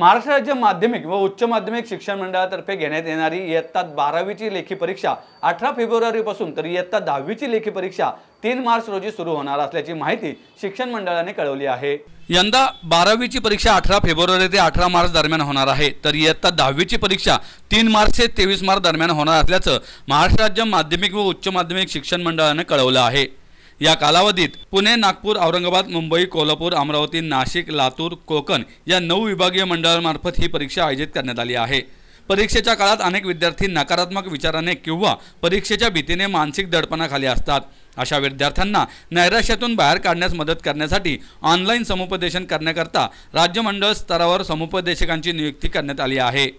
महाराष्ट्र राज्य माध्यमिक व उच्च माध्यमिक शिक्षण मंडळातर्फे घेण्यात येणारी इयत्ता बारावीची लेखी परीक्षा अठरा फेब्रुवारीपासून तर इयत्ता दहावीची लेखी परीक्षा तीन मार्च रोजी सुरू होणार असल्याची माहिती शिक्षण मंडळाने कळवली आहे यंदा बारावीची परीक्षा अठरा फेब्रुवारी ते अठरा मार्च दरम्यान होणार आहे तर इयत्ता दहावीची परीक्षा तीन मार्च ते तेवीस मार्च दरम्यान होणार असल्याचं महाराष्ट्र राज्य माध्यमिक व उच्च माध्यमिक शिक्षण मंडळाने कळवलं आहे या कालावधीत पुणे नागपूर औरंगाबाद मुंबई कोल्हापूर अमरावती नाशिक लातूर कोकण या नऊ विभागीय मंडळामार्फत ही परीक्षा आयोजित करण्यात आली आहे परीक्षेच्या काळात अनेक विद्यार्थी नकारात्मक विचाराने किंवा परीक्षेच्या भीतीने मानसिक दडपणाखाली असतात अशा विद्यार्थ्यांना नैराश्यातून बाहेर काढण्यास मदत करण्यासाठी ऑनलाईन समुपदेशन करण्याकरता राज्यमंडळ स्तरावर समुपदेशकांची नियुक्ती करण्यात आली आहे